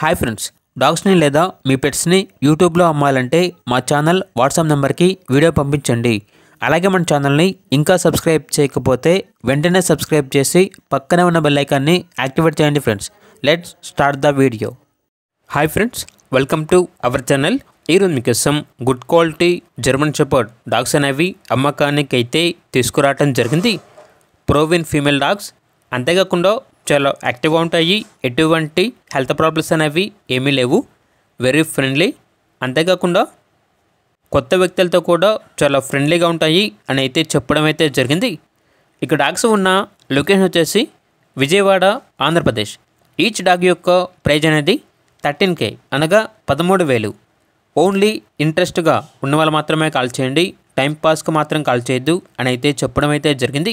hi friends డాగ్స్ని లేదా మీ పెట్స్ని యూట్యూబ్లో అమ్మాలంటే మా ఛానల్ వాట్సాప్ నెంబర్కి వీడియో పంపించండి అలాగే మన ఛానల్ని ఇంకా సబ్స్క్రైబ్ చేయకపోతే వెంటనే సబ్స్క్రైబ్ చేసి పక్కనే ఉన్న బెల్లైకాన్ని యాక్టివేట్ చేయండి friends let's start the video hi friends welcome to our channel ఈరోజు మీకోసం good quality German shepherd dogs అనేవి అమ్మకానికి అయితే తీసుకురావటం జరిగింది ప్రోవిన్ ఫీమేల్ డాగ్స్ అంతేకాకుండా చాలా యాక్టివ్గా ఉంటాయి ఎటువంటి హెల్త్ ప్రాబ్లమ్స్ అనేవి ఏమీ లేవు వెరీ ఫ్రెండ్లీ అంతేకాకుండా కొత్త వ్యక్తులతో కూడా చాలా ఫ్రెండ్లీగా ఉంటాయి అని అయితే చెప్పడం అయితే జరిగింది ఇక్కడ డాగ్స్ ఉన్న లొకేషన్ వచ్చేసి విజయవాడ ఆంధ్రప్రదేశ్ ఈచ్ డాగ్ యొక్క ప్రైజ్ అనేది థర్టీన్ కే అనగా పదమూడు వేలు ఓన్లీ ఇంట్రెస్ట్గా ఉన్న వాళ్ళు మాత్రమే కాల్ చేయండి టైం పాస్కి మాత్రం కాల్ చేయొద్దు అని అయితే చెప్పడం అయితే జరిగింది